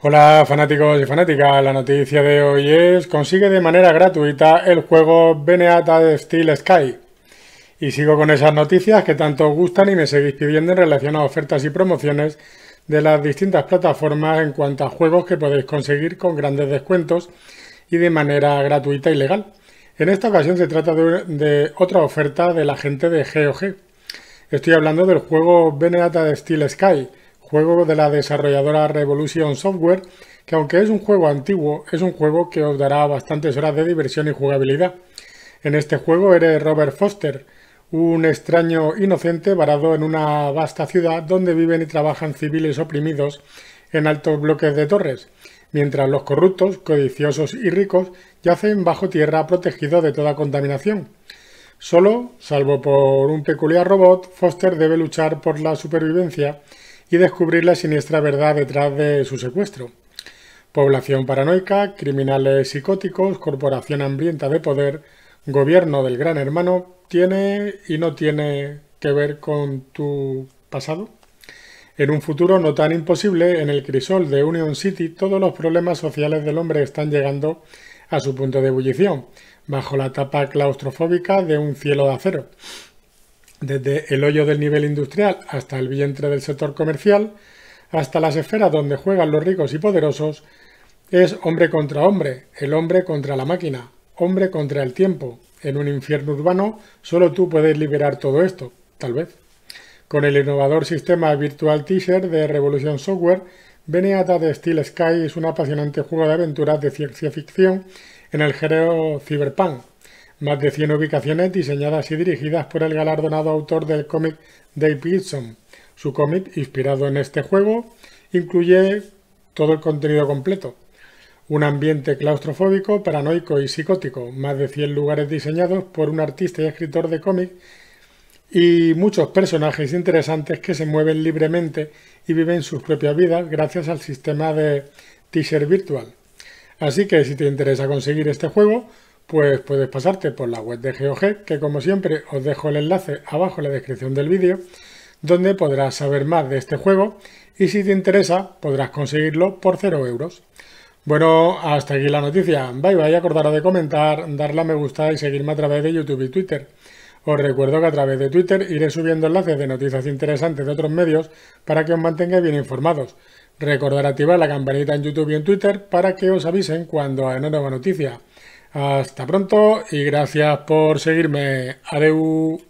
Hola fanáticos y fanáticas, la noticia de hoy es consigue de manera gratuita el juego Beneata de Steel Sky. Y sigo con esas noticias que tanto os gustan y me seguís pidiendo en relación a ofertas y promociones de las distintas plataformas en cuanto a juegos que podéis conseguir con grandes descuentos y de manera gratuita y legal. En esta ocasión se trata de, otra oferta de la gente de GOG. Estoy hablando del juego Beneata de Steel Sky, juego de la desarrolladora Revolution Software, que aunque es un juego antiguo, es un juego que os dará bastantes horas de diversión y jugabilidad. En este juego eres Robert Foster, un extraño inocente varado en una vasta ciudad donde viven y trabajan civiles oprimidos en altos bloques de torres, mientras los corruptos, codiciosos y ricos yacen bajo tierra protegidos de toda contaminación. Solo, salvo por un peculiar robot, Foster debe luchar por la supervivencia y descubrir la siniestra verdad detrás de su secuestro. Población paranoica, criminales psicóticos, corporación hambrienta de poder, gobierno del gran hermano, ¿tiene y no tiene que ver con tu pasado? En un futuro no tan imposible, en el crisol de Union City, todos los problemas sociales del hombre están llegando a su punto de ebullición, bajo la tapa claustrofóbica de un cielo de acero desde el hoyo del nivel industrial hasta el vientre del sector comercial, hasta las esferas donde juegan los ricos y poderosos, es hombre contra hombre, el hombre contra la máquina, hombre contra el tiempo. En un infierno urbano solo tú puedes liberar todo esto, tal vez. Con el innovador sistema Virtual Teaser de Revolution Software, Beneata de Steel Sky es un apasionante juego de aventuras de ciencia ficción en el género cyberpunk, más de 100 ubicaciones diseñadas y dirigidas por el galardonado autor del cómic Dave Gibson. Su cómic, inspirado en este juego, incluye todo el contenido completo. Un ambiente claustrofóbico, paranoico y psicótico, más de 100 lugares diseñados por un artista y escritor de cómic y muchos personajes interesantes que se mueven libremente y viven sus propias vidas gracias al sistema de teaser virtual. Así que si te interesa conseguir este juego, pues puedes pasarte por la web de GOG, que como siempre os dejo el enlace abajo en la descripción del vídeo, donde podrás saber más de este juego y si te interesa podrás conseguirlo por 0 euros. Bueno, hasta aquí la noticia. Bye bye, acordaros de comentar, darle a me gusta y seguirme a través de YouTube y Twitter. Os recuerdo que a través de Twitter iré subiendo enlaces de noticias interesantes de otros medios para que os mantengáis bien informados. Recordar activar la campanita en YouTube y en Twitter para que os avisen cuando hay una nueva noticia. Hasta pronto y gracias por seguirme. Adeu.